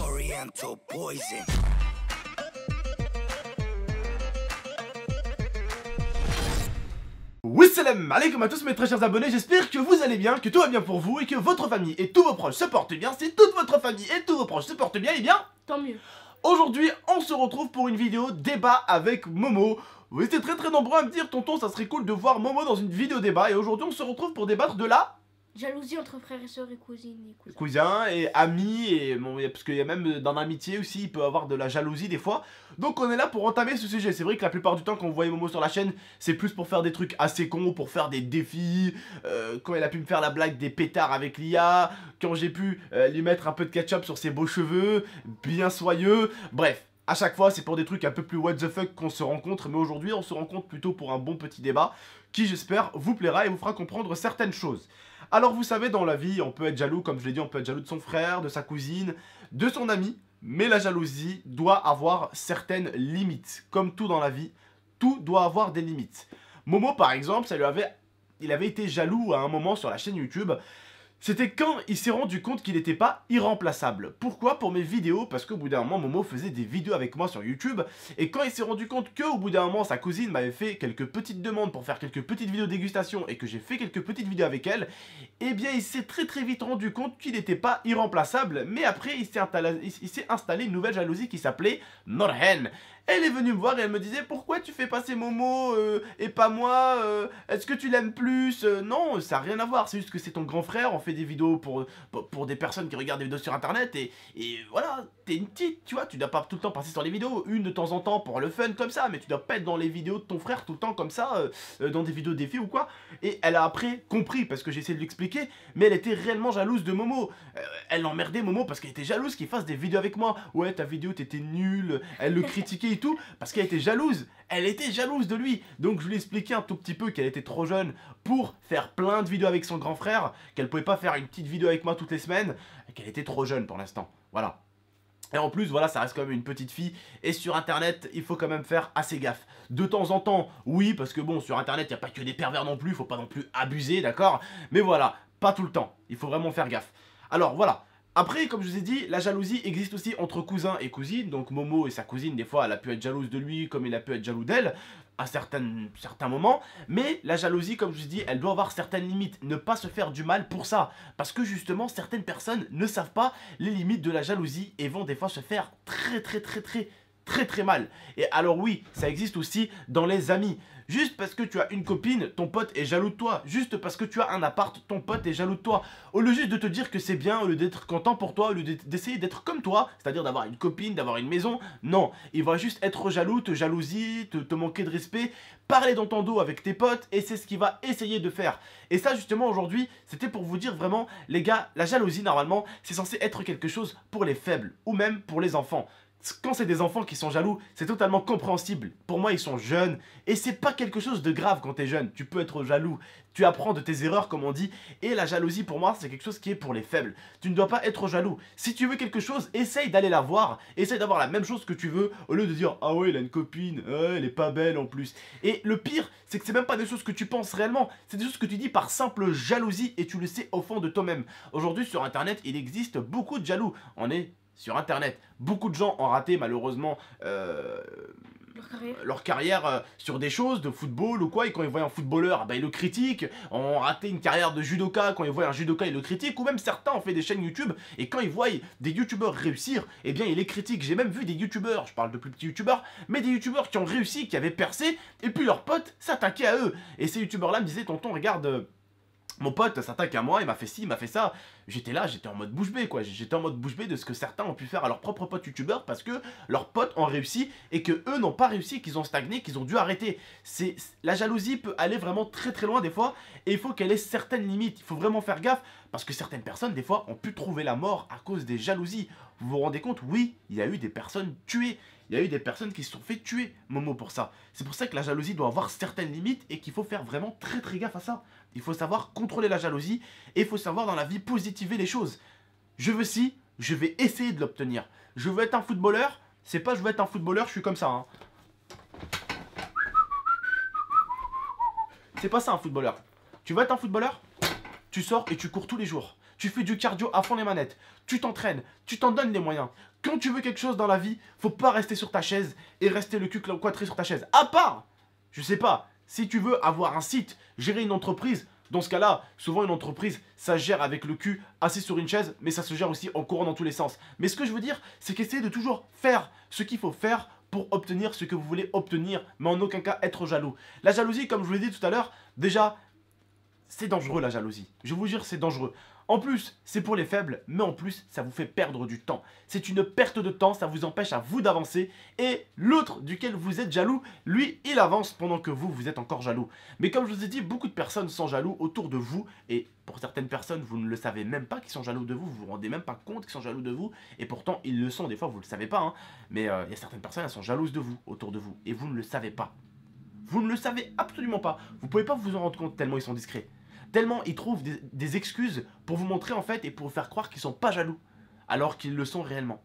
Oriental poison. allez comme à tous mes très chers abonnés, j'espère que vous allez bien, que tout va bien pour vous et que votre famille et tous vos proches se portent bien. Si toute votre famille et tous vos proches se portent bien, et eh bien... Tant mieux. Aujourd'hui, on se retrouve pour une vidéo débat avec Momo. Vous étiez très très nombreux à me dire, tonton, ça serait cool de voir Momo dans une vidéo débat. Et aujourd'hui, on se retrouve pour débattre de la Jalousie entre frères et sœurs et cousines. Et cousins. et amis, et bon, parce qu'il y a même dans l'amitié aussi, il peut avoir de la jalousie des fois. Donc on est là pour entamer ce sujet. C'est vrai que la plupart du temps, quand vous voyez Momo sur la chaîne, c'est plus pour faire des trucs assez cons, pour faire des défis. Euh, quand elle a pu me faire la blague des pétards avec l'IA, quand j'ai pu euh, lui mettre un peu de ketchup sur ses beaux cheveux, bien soyeux. Bref, à chaque fois, c'est pour des trucs un peu plus what the fuck qu'on se rencontre, mais aujourd'hui, on se rencontre plutôt pour un bon petit débat qui, j'espère, vous plaira et vous fera comprendre certaines choses. Alors vous savez, dans la vie, on peut être jaloux, comme je l'ai dit, on peut être jaloux de son frère, de sa cousine, de son ami, mais la jalousie doit avoir certaines limites. Comme tout dans la vie, tout doit avoir des limites. Momo, par exemple, ça lui avait, il avait été jaloux à un moment sur la chaîne YouTube c'était quand il s'est rendu compte qu'il n'était pas irremplaçable. Pourquoi Pour mes vidéos, parce qu'au bout d'un moment, Momo faisait des vidéos avec moi sur YouTube, et quand il s'est rendu compte qu'au bout d'un moment, sa cousine m'avait fait quelques petites demandes pour faire quelques petites vidéos dégustation, et que j'ai fait quelques petites vidéos avec elle, eh bien, il s'est très très vite rendu compte qu'il n'était pas irremplaçable, mais après, il s'est installé, installé une nouvelle jalousie qui s'appelait Norhen. Elle est venue me voir et elle me disait pourquoi tu fais passer Momo euh, et pas moi euh, Est-ce que tu l'aimes plus euh, Non, ça n'a rien à voir, c'est juste que c'est ton grand frère, on fait des vidéos pour, pour, des personnes qui regardent des vidéos sur internet et, et voilà, t'es une petite, tu vois, tu dois pas tout le temps passer sur les vidéos, une de temps en temps pour le fun comme ça, mais tu dois pas être dans les vidéos de ton frère tout le temps comme ça, dans des vidéos défis ou quoi. Et elle a après compris parce que j'ai essayé de l'expliquer, mais elle était réellement jalouse de Momo. elle emmerdait Momo parce qu'elle était jalouse qu'il fasse des vidéos avec moi. Ouais, ta vidéo t'étais nulle, elle le critiquait tout, parce qu'elle était jalouse. Elle était jalouse de lui. Donc je lui expliquais un tout petit peu qu'elle était trop jeune pour faire plein de vidéos avec son grand frère, qu'elle pouvait pas faire une petite vidéo avec moi toutes les semaines, et qu'elle était trop jeune pour l'instant. Voilà. Et en plus, voilà, ça reste quand même une petite fille. Et sur Internet, il faut quand même faire assez gaffe. De temps en temps, oui, parce que bon, sur Internet, il n'y a pas que des pervers non plus. Faut pas non plus abuser, d'accord Mais voilà, pas tout le temps. Il faut vraiment faire gaffe. Alors, voilà. Après, comme je vous ai dit, la jalousie existe aussi entre cousins et cousines. Donc Momo et sa cousine, des fois, elle a pu être jalouse de lui comme il a pu être jaloux d'elle à certains, certains moments. Mais la jalousie, comme je vous ai dit, elle doit avoir certaines limites. Ne pas se faire du mal pour ça. Parce que justement, certaines personnes ne savent pas les limites de la jalousie et vont des fois se faire très très très très très très mal. Et alors oui, ça existe aussi dans les amis. Juste parce que tu as une copine, ton pote est jaloux de toi. Juste parce que tu as un appart, ton pote est jaloux de toi. Au lieu juste de te dire que c'est bien, au lieu d'être content pour toi, au lieu d'essayer d'être comme toi, c'est-à-dire d'avoir une copine, d'avoir une maison, non. Il va juste être jaloux, te jalousie, te, te manquer de respect, parler dans ton dos avec tes potes et c'est ce qu'il va essayer de faire. Et ça justement aujourd'hui, c'était pour vous dire vraiment, les gars, la jalousie normalement, c'est censé être quelque chose pour les faibles ou même pour les enfants quand c'est des enfants qui sont jaloux, c'est totalement compréhensible. Pour moi, ils sont jeunes et c'est pas quelque chose de grave quand t'es jeune. Tu peux être jaloux, tu apprends de tes erreurs, comme on dit. Et la jalousie, pour moi, c'est quelque chose qui est pour les faibles. Tu ne dois pas être jaloux. Si tu veux quelque chose, essaye d'aller la voir, essaye d'avoir la même chose que tu veux au lieu de dire ah ouais, il a une copine, elle est pas belle en plus. Et le pire, c'est que c'est même pas des choses que tu penses réellement, c'est des choses que tu dis par simple jalousie et tu le sais au fond de toi-même. Aujourd'hui, sur internet, il existe beaucoup de jaloux. On est sur Internet. Beaucoup de gens ont raté malheureusement euh, leur carrière, euh, sur des choses de football ou quoi, et quand ils voient un footballeur, ah ben, ils le critiquent, ont raté une carrière de judoka, quand ils voient un judoka, ils le critiquent, ou même certains ont fait des chaînes YouTube, et quand ils voient des youtubeurs réussir, et eh bien ils les critiquent. J'ai même vu des youtubeurs, je parle de plus petits youtubeurs, mais des youtubeurs qui ont réussi, qui avaient percé, et puis leurs potes s'attaquaient à eux. Et ces youtubeurs-là me disaient, tonton, regarde... Euh, mon pote s'attaque à moi, il m'a fait ci, il m'a fait ça. J'étais là, j'étais en mode bouche bée, quoi. J'étais en mode bouche bée de ce que certains ont pu faire à leurs propres potes youtubeurs parce que leurs potes ont réussi et que eux n'ont pas réussi, qu'ils ont stagné, qu'ils ont dû arrêter. C'est La jalousie peut aller vraiment très très loin des fois et il faut qu'elle ait certaines limites. Il faut vraiment faire gaffe parce que certaines personnes, des fois, ont pu trouver la mort à cause des jalousies. Vous vous rendez compte Oui, il y a eu des personnes tuées. Il y a eu des personnes qui se sont fait tuer, Momo, pour ça. C'est pour ça que la jalousie doit avoir certaines limites et qu'il faut faire vraiment très très gaffe à ça. Il faut savoir contrôler la jalousie et il faut savoir dans la vie positiver les choses. Je veux si, je vais essayer de l'obtenir. Je veux être un footballeur, c'est pas je veux être un footballeur, je suis comme ça. Hein. C'est pas ça un footballeur. Tu veux être un footballeur Tu sors et tu cours tous les jours. Tu fais du cardio à fond les manettes. Tu t'entraînes, tu t'en donnes les moyens. Quand tu veux quelque chose dans la vie, faut pas rester sur ta chaise et rester le cul cloîtré sur ta chaise. À part, je sais pas, si tu veux avoir un site, gérer une entreprise, dans ce cas-là, souvent une entreprise, ça gère avec le cul assis sur une chaise, mais ça se gère aussi en courant dans tous les sens. Mais ce que je veux dire, c'est qu'essayer de toujours faire ce qu'il faut faire pour obtenir ce que vous voulez obtenir, mais en aucun cas être jaloux. La jalousie, comme je vous l'ai dit tout à l'heure, déjà, c'est dangereux la jalousie. Je vous jure, c'est dangereux. En plus, c'est pour les faibles, mais en plus, ça vous fait perdre du temps. C'est une perte de temps, ça vous empêche à vous d'avancer. Et l'autre duquel vous êtes jaloux, lui, il avance pendant que vous, vous êtes encore jaloux. Mais comme je vous ai dit, beaucoup de personnes sont jaloux autour de vous. Et pour certaines personnes, vous ne le savez même pas qu'ils sont jaloux de vous. Vous vous rendez même pas compte qu'ils sont jaloux de vous. Et pourtant, ils le sont. Des fois, vous ne le savez pas. Hein. Mais euh, il y a certaines personnes, elles sont jalouses de vous, autour de vous. Et vous ne le savez pas. Vous ne le savez absolument pas. Vous ne pouvez pas vous en rendre compte tellement ils sont discrets. Tellement ils trouvent des, excuses pour vous montrer en fait et pour vous faire croire qu'ils sont pas jaloux, alors qu'ils le sont réellement.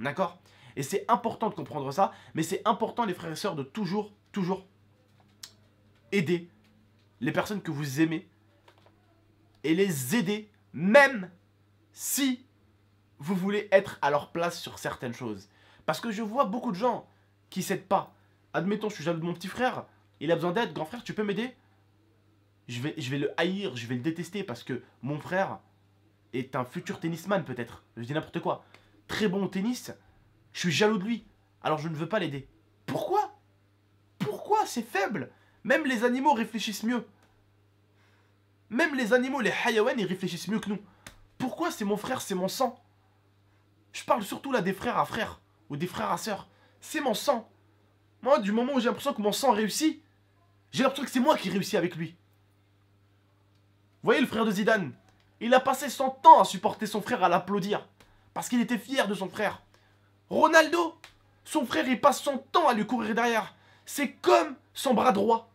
D'accord Et c'est important de comprendre ça, mais c'est important les frères et sœurs de toujours, toujours aider les personnes que vous aimez et les aider même si vous voulez être à leur place sur certaines choses. Parce que je vois beaucoup de gens qui s'aident pas. Admettons, je suis jaloux de mon petit frère, il a besoin d'aide, grand frère, tu peux m'aider je vais, je vais le haïr, je vais le détester parce que mon frère est un futur tennisman peut-être. Je dis n'importe quoi. Très bon au tennis, je suis jaloux de lui, alors je ne veux pas l'aider. Pourquoi Pourquoi C'est faible Même les animaux réfléchissent mieux. Même les animaux, les hayawans, ils réfléchissent mieux que nous. Pourquoi c'est mon frère, c'est mon sang Je parle surtout là des frères à frères, ou des frères à sœurs. C'est mon sang. Moi, du moment où j'ai l'impression que mon sang réussit, j'ai l'impression que c'est moi qui réussis avec lui voyez le frère de Zidane Il a passé son temps à supporter son frère, à l'applaudir. Parce qu'il était fier de son frère. Ronaldo Son frère, il passe son temps à lui courir derrière. C'est comme son bras droit.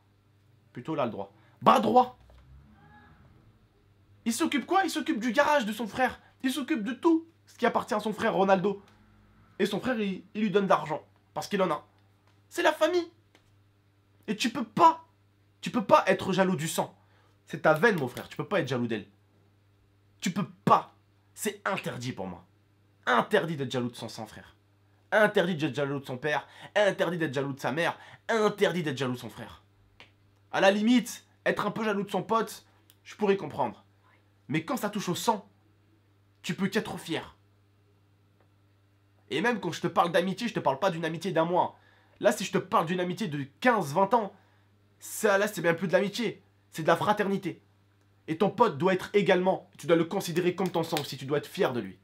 Plutôt là, le droit. Bras droit. Il s'occupe quoi Il s'occupe du garage de son frère. Il s'occupe de tout ce qui appartient à son frère Ronaldo. Et son frère, il, il lui donne d'argent l'argent. Parce qu'il en a. C'est la famille. Et tu peux pas, tu peux pas être jaloux du sang. C'est ta veine, mon frère. Tu peux pas être jaloux d'elle. Tu peux pas. C'est interdit pour moi. Interdit d'être jaloux de son sang, frère. Interdit d'être jaloux de son père. Interdit d'être jaloux de sa mère. Interdit d'être jaloux de son frère. À la limite, être un peu jaloux de son pote, je pourrais comprendre. Mais quand ça touche au sang, tu peux qu'être fier. Et même quand je te parle d'amitié, je te parle pas d'une amitié d'un mois. Là, si je te parle d'une amitié de 15-20 ans, ça, là, c'est bien plus de l'amitié c'est de la fraternité. Et ton pote doit être également, tu dois le considérer comme ton sang si tu dois être fier de lui.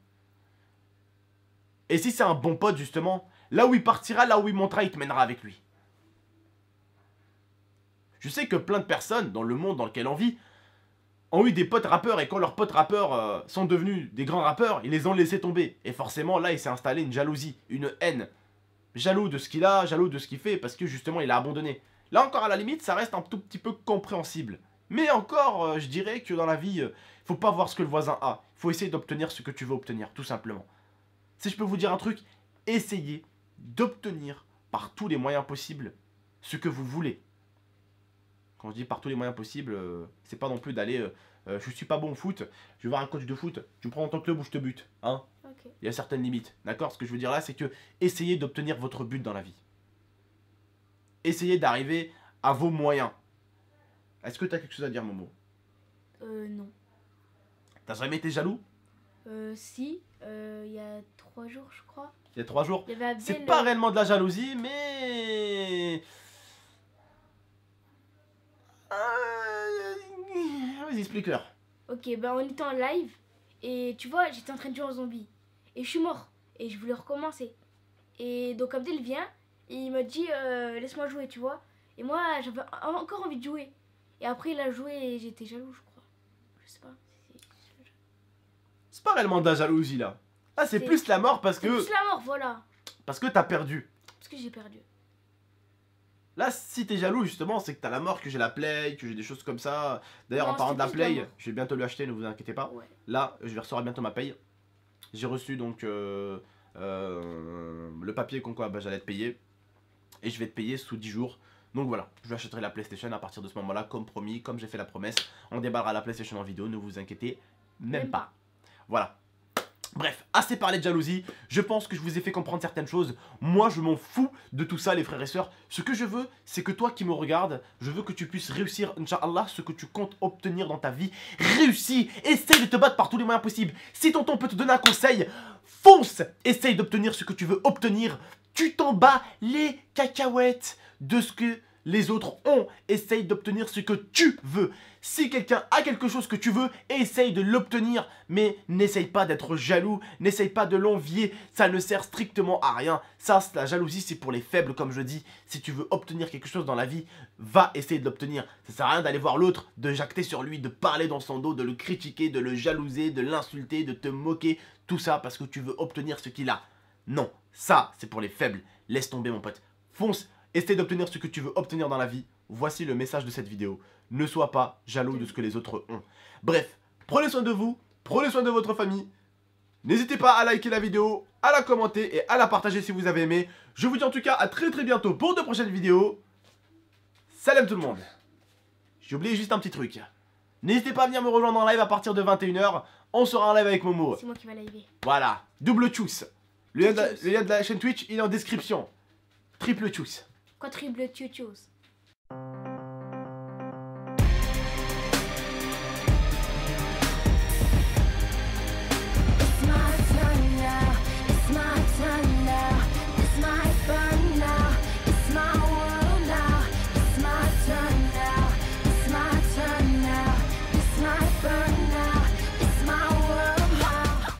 Et si c'est un bon pote justement, là où il partira, là où il montera, il te mènera avec lui. Je sais que plein de personnes dans le monde dans lequel on vit ont eu des potes rappeurs et quand leurs potes rappeurs euh, sont devenus des grands rappeurs, ils les ont laissés tomber. Et forcément là, il s'est installé une jalousie, une haine. Jaloux de ce qu'il a, jaloux de ce qu'il fait parce que justement il a abandonné. Là encore, à la limite, ça reste un tout petit peu compréhensible. Mais encore, euh, je dirais que dans la vie, ne euh, faut pas voir ce que le voisin a. Il Faut essayer d'obtenir ce que tu veux obtenir, tout simplement. Si je peux vous dire un truc, essayez d'obtenir par tous les moyens possibles ce que vous voulez. Quand je dis par tous les moyens possibles, euh, c'est pas non plus d'aller Je je suis pas bon au foot, je vais voir un coach de foot, tu me prends tant que club où je te bute. Hein Il y a certaines limites. D'accord Ce que je veux dire là, c'est que essayez d'obtenir votre but dans la vie essayez d'arriver à vos moyens. Est-ce que tu as quelque chose à dire, Momo Euh, non. T'as jamais été jaloux Euh, si. Euh, Il y a trois jours, je crois. Il y a trois jours. C'est pas euh, réellement de la jalousie, mais. Euh, vas-y, explique-leur. Ok, bah on était en live. Et tu vois, j'étais en train de jouer aux zombies. Et je suis mort. Et je voulais recommencer. Et donc Abdel vient il m'a dit euh, laisse-moi jouer, tu vois. Et moi j'avais encore envie de jouer. Et après il a joué et j'étais jaloux, je crois. Je sais pas. C'est pas réellement de la jalousie là. Ah c'est plus la mort parce que. Plus la mort, voilà. Parce que t'as perdu. Parce que j'ai perdu. Là, si t'es jaloux, justement, c'est que t'as la mort, que j'ai la Play, que j'ai des choses comme ça. D'ailleurs, en parlant de la Play, je vais bientôt lui acheter, ne vous inquiétez pas. Là, je vais recevoir bientôt ma paye. J'ai reçu donc euh, euh le papier qu'on quoi bah, j'allais être payé et je vais te payer sous 10 jours. Donc voilà, je vais acheter la PlayStation à partir de ce moment-là, comme promis, comme j'ai fait la promesse. On débarra la PlayStation en vidéo, ne vous inquiétez même pas. Voilà. Bref, assez parlé de jalousie, je pense que je vous ai fait comprendre certaines choses, moi je m'en fous de tout ça les frères et sœurs, ce que je veux c'est que toi qui me regardes, je veux que tu puisses réussir Inch'Allah ce que tu comptes obtenir dans ta vie, réussis, essaye de te battre par tous les moyens possibles, si tonton peut te donner un conseil, fonce, essaye d'obtenir ce que tu veux obtenir, tu t'en bats les cacahuètes de ce que les autres ont. Essaye d'obtenir ce que tu veux. Si quelqu'un a quelque chose que tu veux, essaye de l'obtenir. Mais n'essaye pas d'être jaloux, n'essaye pas de l'envier. Ça ne sert strictement à rien. Ça, la jalousie, c'est pour les faibles, comme je dis. Si tu veux obtenir quelque chose dans la vie, va essayer de l'obtenir. Ça sert à rien d'aller voir l'autre, de jacter sur lui, de parler dans son dos, de le critiquer, de le jalouser, de l'insulter, de te moquer. Tout ça parce que tu veux obtenir ce qu'il a. Non, ça, c'est pour les faibles. Laisse tomber mon pote. Fonce, essaie d'obtenir ce que tu veux obtenir dans la vie. Voici le message de cette vidéo. Ne sois pas jaloux de ce que les autres ont. Bref, prenez soin de vous, prenez soin de votre famille. N'hésitez pas à liker la vidéo, à la commenter et à la partager si vous avez aimé. Je vous dis en tout cas à très très bientôt pour de prochaines vidéos. Salam tout le monde J'ai oublié juste un petit truc. N'hésitez pas à venir me rejoindre en live à partir de 21h. On sera en live avec Momo. C'est moi qui Voilà, double tchuss le lien, de la, chaîne Twitch, il est en description. Triple tchuss. Quoi triple tchuss